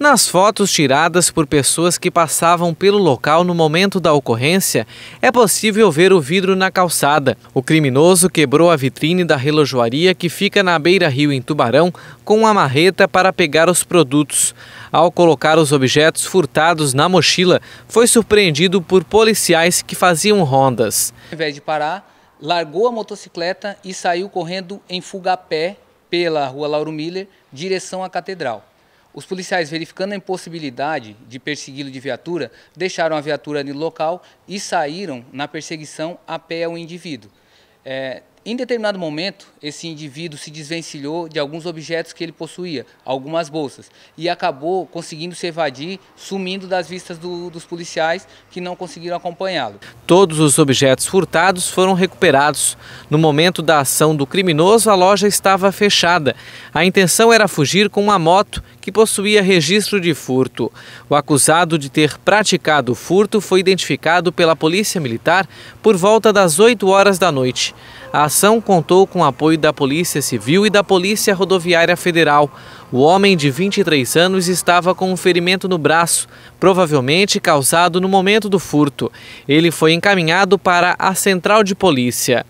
Nas fotos tiradas por pessoas que passavam pelo local no momento da ocorrência, é possível ver o vidro na calçada. O criminoso quebrou a vitrine da relojoaria que fica na Beira Rio, em Tubarão, com uma marreta para pegar os produtos. Ao colocar os objetos furtados na mochila, foi surpreendido por policiais que faziam rondas. Ao invés de parar, largou a motocicleta e saiu correndo em fuga a pé pela rua Lauro Miller, direção à catedral. Os policiais, verificando a impossibilidade de persegui-lo de viatura, deixaram a viatura no local e saíram na perseguição a pé ao indivíduo. É, em determinado momento, esse indivíduo se desvencilhou de alguns objetos que ele possuía, algumas bolsas, e acabou conseguindo se evadir, sumindo das vistas do, dos policiais que não conseguiram acompanhá-lo. Todos os objetos furtados foram recuperados. No momento da ação do criminoso, a loja estava fechada. A intenção era fugir com uma moto que possuía registro de furto. O acusado de ter praticado o furto foi identificado pela Polícia Militar por volta das 8 horas da noite. A ação contou com o apoio da Polícia Civil e da Polícia Rodoviária Federal. O homem de 23 anos estava com um ferimento no braço, provavelmente causado no momento do furto. Ele foi encaminhado para a central de polícia.